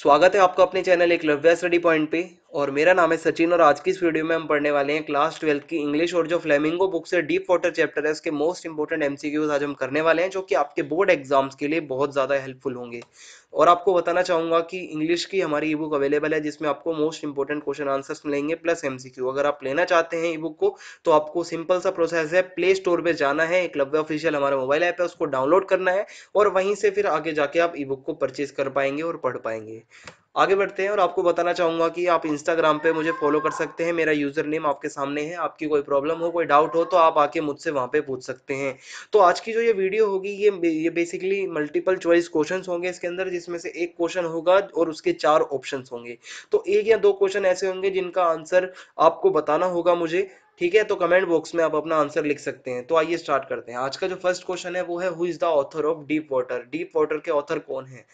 स्वागत है आपका अपने चैनल एक लव्या स्टडी पॉइंट पे और मेरा नाम है सचिन और आज की इस वीडियो में हम पढ़ने वाले हैं क्लास ट्वेल्थ की इंग्लिश और जो फ्लेमिंगो बुक्स है डीप वाटर चैप्टर है उसके मोस्ट इंपॉर्टेंट एमसीक्यूज आज हम करने वाले हैं जो कि आपके बोर्ड एग्जाम्स के लिए बहुत ज़्यादा हेल्पफुल होंगे और आपको बताना चाहूँगा कि इंग्लिश की हमारी ई बुक अवेलेबल है जिसमें आपको मोस्ट इंपॉर्टेंट क्वेश्चन आंसर्स मिलेंगे प्लस एम अगर आप लेना चाहते हैं ई बुक को तो आपको सिंपल सा प्रोसेस है प्ले स्टोर पर जाना है एक लव्य ऑफिशियल हमारा मोबाइल ऐप है उसको डाउनलोड करना है और वहीं से फिर आगे जाके आप ई बुक को परचेज कर पाएंगे और पढ़ पाएंगे आगे बढ़ते हैं और आपको बताना चाहूंगा कि आप इंस्टाग्राम पे मुझे फॉलो कर सकते हैं मेरा यूज़र नेम आपके सामने है आपकी कोई प्रॉब्लम हो कोई डाउट हो तो आप आके मुझसे वहां पे पूछ सकते हैं तो आज की जो ये वीडियो होगी ये ये बेसिकली मल्टीपल चॉइस क्वेश्चन होंगे इसके अंदर जिसमें से एक क्वेश्चन होगा और उसके चार ऑप्शन होंगे तो एक या दो क्वेश्चन ऐसे होंगे जिनका आंसर आपको बताना होगा मुझे ठीक है तो कमेंट बॉक्स में आप अपना आंसर लिख सकते हैं तो आइए स्टार्ट करते हैं आज का जो फर्स्ट क्वेश्चन है वो है who is the author of Deep Water Deep Water के ऑथर कौन है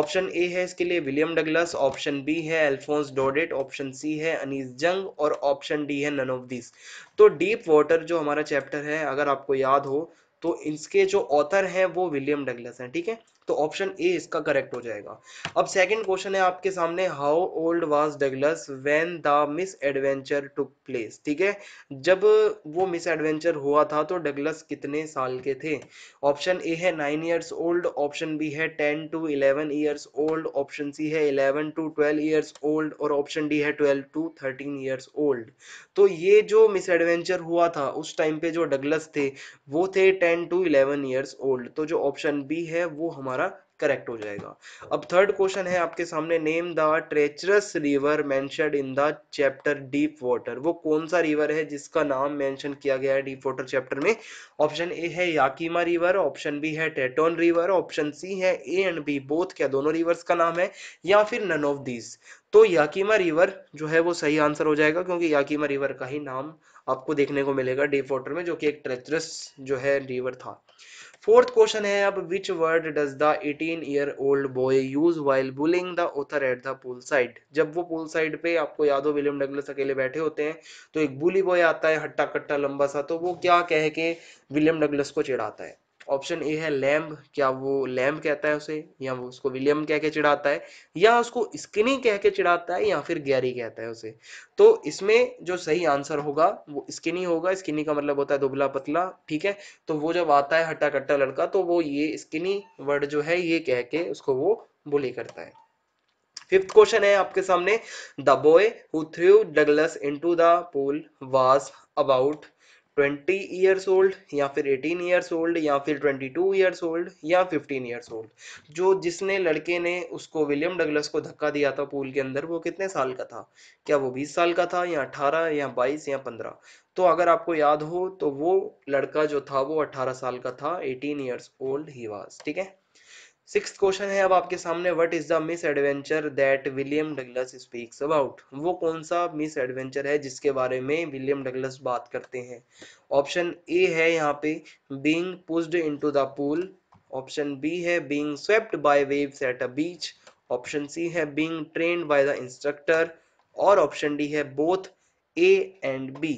ऑप्शन ए है इसके लिए विलियम डगलस ऑप्शन बी है एल्फोंस डोडेट ऑप्शन सी है अनिस जंग और ऑप्शन डी है नन ऑफ दिस तो डीप वाटर जो हमारा चैप्टर है अगर आपको याद हो तो इसके जो ऑथर हैं वो विलियम डगलस हैं ठीक है तो ऑप्शन ए इसका करेक्ट हो जाएगा अब सेकंड क्वेश्चन है आपके सामने how old was Douglas when the misadventure took place ठीक है जब वो मिस एडवेंचर हुआ था तो डगलस कितने साल के थे ऑप्शन ए है nine years old option B है ten to eleven years old option C है eleven to twelve years old और ऑप्शन डी है twelve to thirteen years old तो ये जो मिस एडवेंचर हुआ था उस टाइम पे जो डगलस थे वो थे ten to eleven years old तो जो ऑप्शन बी है वो हमारा हमारा करेक्ट हो जाएगा अब थर्ड क्वेश्चन है आपके सामने name the treacherous river mentioned in the chapter deep water वो कौन सा रिवर है जिसका नाम मेंशन किया गया है डीप वाटर चैप्टर में ऑप्शन ए है याकीमा रिवर ऑप्शन बी है टेटोन रिवर ऑप्शन सी है ए एंड बी बोथ क्या दोनों रिवर्स का नाम है या फिर नन ऑफ दीज तो याकीमा रिवर जो है वो सही आंसर हो जाएगा क्योंकि याकीमा रिवर का ही नाम आपको देखने को मिलेगा डीप वाटर में जो कि एक ट्रेचरस जो है रिवर था फोर्थ क्वेश्चन है अब which word does the 18 year old boy use while bullying the author at the pool side जब वो पुल साइड पे आपको याद हो विलियम डगलस अकेले बैठे होते हैं तो एक बुली बॉय आता है हट्टा कट्टा लंबा सा तो वो क्या कह के विलियम डगलस को चिढ़ाता है ऑप्शन ए है लैम्ब क्या वो लैम्ब कहता है उसे या वो उसको विलियम कह के चिढ़ाता है या उसको स्किनी कह के चिढ़ाता है या फिर गैरी कहता है उसे तो इसमें जो सही आंसर होगा वो स्किनी होगा स्किनी का मतलब होता है दुबला पतला ठीक है तो वो जब आता है हट्टा कट्टा लड़का तो वो ये स्किनी वर्ड जो है ये कह के उसको वो बुली करता है फिफ्थ क्वेश्चन है आपके सामने the boy who threw Douglas into the pool was about twenty years old या फिर एटीन ईयर्स ओल्ड या फिर ट्वेंटी टू ईयर्स ओल्ड या फिफ्टीन ईयर्स ओल्ड जो जिसने लड़के ने उसको विलियम डगलस को धक्का दिया था पूल के अंदर वो कितने साल का था क्या वो बीस साल का था या अठारह या बाईस या पंद्रह तो अगर आपको याद हो तो वो लड़का जो था वो अट्ठारह साल का था eighteen years old he was ठीक है सिक्स क्वेश्चन है अब आपके सामने what is the misadventure that William Douglas speaks about वो कौन सा मिस एडवेंचर है जिसके बारे में विलियम डगलस बात करते हैं ऑप्शन ए है यहाँ पे being pushed to the pool option B है being swept by waves at a beach option C है being train by the instructor और ऑप्शन डी है बोथ ए एंड बी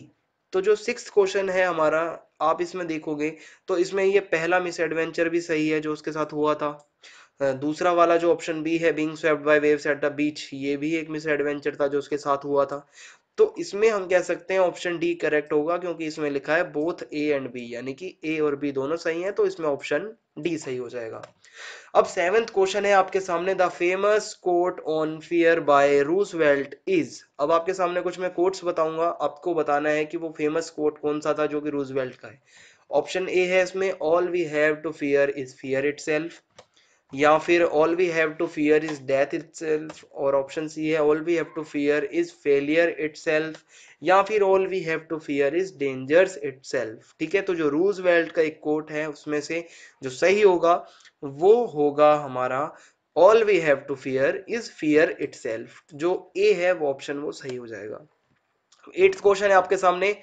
तो जो सिक्स क्वेश्चन है हमारा आप इसमें देखोगे तो इसमें ये पहला मिस एडवेंचर भी सही है जो उसके साथ हुआ था दूसरा वाला जो ऑप्शन बी है being swept by waves at the beach ये भी एक मिस एडवेंचर था जो उसके साथ हुआ था तो इसमें हम कह सकते हैं ऑप्शन डी करेक्ट होगा क्योंकि इसमें लिखा है बोथ ए एंड बी यानी कि ए और बी दोनों सही हैं तो इसमें ऑप्शन डी सही हो जाएगा अब सेवेंथ क्वेश्चन है आपके सामने the famous quote on fear by वेल्ट इज अब आपके सामने कुछ मैं कोट्स बताऊंगा आपको बताना है कि वो फेमस कोट कौन सा था जो कि रूजवेल्ट का है ऑप्शन ए है इसमें all we have to fear is fear it या फिर all we have to fear is death self और ऑप्शन सी है all we have to fear is failure itself या फिर all we have to fear is dangers itself ठीक है तो जो रूज वेल्ट का एक कोट है उसमें से जो सही होगा वो होगा हमारा all we have to fear is fear self जो ए है वो ऑप्शन वो सही हो जाएगा एट्थ क्वेश्चन है आपके सामने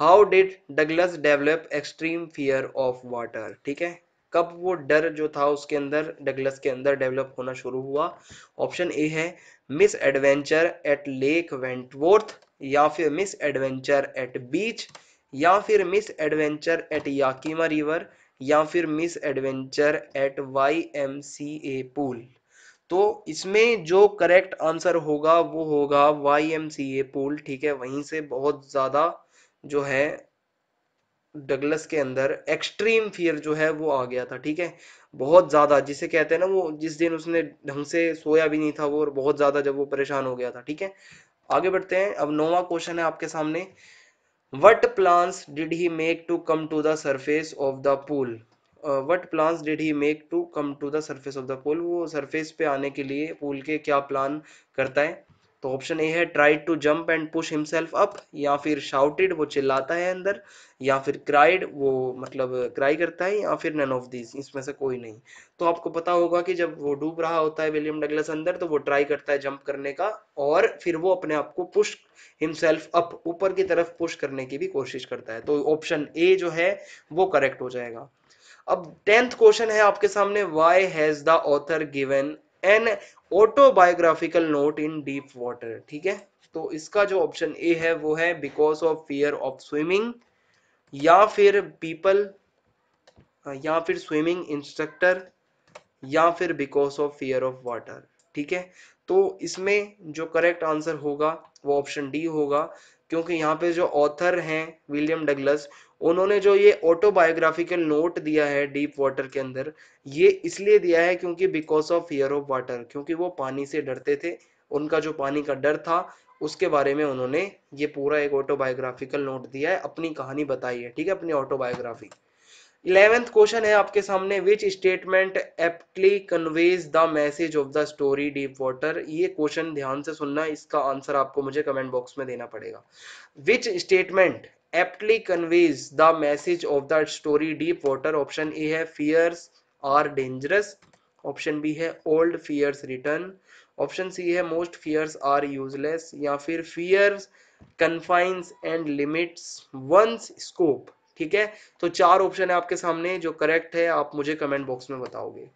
how did Douglas develop extreme fear of water ठीक है कब वो डर जो था उसके अंदर डगलस के अंदर डेवलप होना शुरू हुआ ऑप्शन ए है misadventure at lake Wentworth या फिर मिस एडवेंचर एट बीच या फिर misadventure at Yakima river या फिर misadventure at Y M C A pool तो इसमें जो करेक्ट आंसर होगा वो होगा Y M C A pool ठीक है वहीं से बहुत ज़्यादा जो है डगलस के अंदर एक्सट्रीम फियर जो है वो आ गया था ठीक है बहुत ज़्यादा जिसे कहते हैं ना वो जिस दिन उसने ढंग से सोया भी नहीं था वो और बहुत ज़्यादा जब वो परेशान हो गया था ठीक है आगे बढ़ते हैं अब नोवा क्वेश्चन है आपके सामने what plans did he make to come to the surface of the pool what plans did he make to come to the surface of the pool वो सरफेस पे आने के लिए पूल के क्या प्लान करता है तो ऑप्शन ए है tried to jump and push himself up या फिर शाउटेड वो चिल्लाता है अंदर या फिर क्राइड वो मतलब क्राई करता है या फिर नन ऑफ दीज इसमें से कोई नहीं तो आपको पता होगा कि जब वो डूब रहा होता है विलियम डगलस अंदर तो वो ट्राई करता है जंप करने का और फिर वो अपने आप को पुश हिमसेल्फ अप ऊपर की तरफ पुश करने की भी कोशिश करता है तो ऑप्शन ए जो है वो करेक्ट हो जाएगा अब टेंथ क्वेश्चन है आपके सामने why has the author given an autobiographical note in deep water ठीक है तो इसका जो ऑप्शन ए है वो है because of fear of swimming या फिर पीपल या फिर स्विमिंग इंस्ट्रक्टर या फिर because of fear of water ठीक है तो इसमें जो करेक्ट आंसर होगा वो ऑप्शन डी होगा क्योंकि यहाँ पे जो ऑथर हैं विलियम डगलस उन्होंने जो ये ऑटोबायोग्राफिकल नोट दिया है डीप वाटर के अंदर ये इसलिए दिया है क्योंकि because of fear of water क्योंकि वो पानी से डरते थे उनका जो पानी का डर था उसके बारे में उन्होंने ये पूरा एक ऑटोबायोग्राफिकल नोट दिया है अपनी कहानी बताई है ठीक है अपनी ऑटोबायोग्राफी इलेवेंथ क्वेश्चन है आपके सामने which statement aptly conveys the message of the story deep water ये क्वेश्चन ध्यान से सुनना इसका आंसर आपको मुझे कमेंट बॉक्स में देना पड़ेगा which statement aptly conveys the message of the story deep water option a है fears are dangerous option B है old fears return option C है मोस्ट फियर्स आर यूजलेस या फिर fears confines and limits one's scope ठीक है तो चार option है आपके सामने जो करेक्ट है आप मुझे कमेंट बॉक्स में बताओगे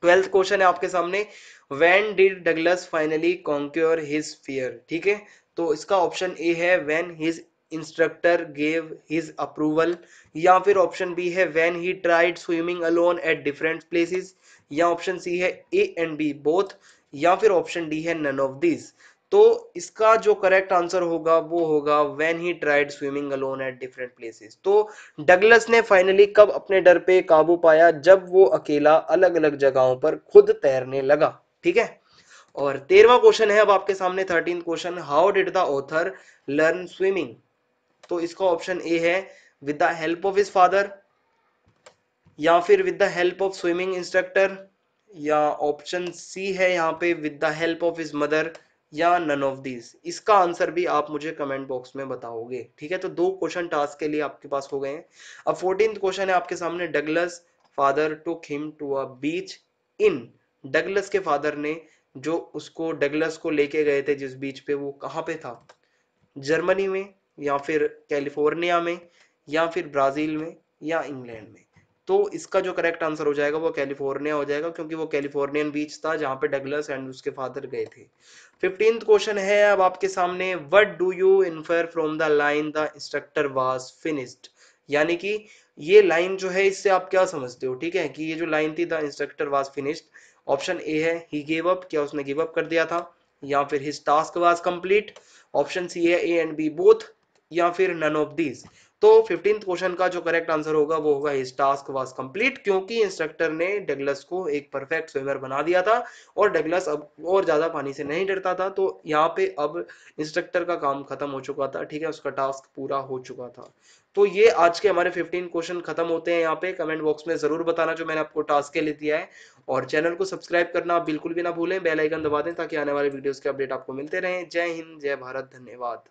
ट्वेल्थ क्वेश्चन है आपके सामने when did Douglas finally conquer his fear ठीक है तो इसका ऑप्शन ए है when his instructor gave his approval या फिर ऑप्शन बी है when he tried swimming alone at different places या ऑप्शन सी है ए एंड बी बोथ या फिर ऑप्शन डी है नन ऑफ दिस तो इसका जो करेक्ट आंसर होगा वो होगा when he tried swimming alone at different places तो डगलस ने फाइनली कब अपने डर पे काबू पाया जब वो अकेला अलग अलग जगहों पर खुद तैरने लगा ठीक है और तेरवा क्वेश्चन है अब आपके सामने thirteen question how did the author learn swimming तो इसका ऑप्शन ए है with the help of his father या फिर with the help of swimming instructor या ऑप्शन सी है यहाँ पे with the help of his mother या नन ऑफ दीज इसका आंसर भी आप मुझे कमेंट बॉक्स में बताओगे ठीक है तो दो क्वेश्चन टास्क के लिए आपके पास हो गए हैं अब फोर्टीन क्वेश्चन है आपके सामने Douglas father took him to a beach in Douglas के फादर ने जो उसको डगलस को लेके गए थे जिस बीच पे वो कहाँ पे था जर्मनी में या फिर कैलिफोर्निया में या फिर ब्राज़ील में या इंग्लैंड में तो इसका जो करेक्ट आंसर हो जाएगा वो कैलिफोर्निया हो जाएगा क्योंकि वो कैलिफोर्नियन बीच था जहाँ पे डगलस एंड उसके फादर गए थे फिफ्टींथ क्वेश्चन है अब आपके सामने what do you infer from the line the instructor was finished यानी कि ये लाइन जो है इससे आप क्या समझते हो ठीक है कि ये जो लाइन थी the instructor was finished option A है ही गेव अप क्या उसने गिव अप कर दिया था या फिर his task was complete option C है ए एंड बी बोथ या फिर नन ऑफ दीज तो फिफ्टींथ क्वेश्चन का जो करेक्ट आंसर होगा वो होगा इस टास्क वाज कंप्लीट क्योंकि इंस्ट्रक्टर ने डगलस को एक परफेक्ट स्विमर बना दिया था और डगलस अब और ज़्यादा पानी से नहीं डरता था तो यहाँ पे अब इंस्ट्रक्टर का काम खत्म हो चुका था ठीक है उसका टास्क पूरा हो चुका था तो ये आज के हमारे फिफ्टीन क्वेश्चन खत्म होते हैं यहाँ पे कमेंट बॉक्स में जरूर बताना जो मैंने आपको टास्क के लिए दिया है और चैनल को सब्सक्राइब करना आप बिल्कुल भी ना भूलें बेलाइकन दबा दें ताकि आने वाले वीडियोज के अपडेट आपको मिलते रहे जय हिंद जय भारत धन्यवाद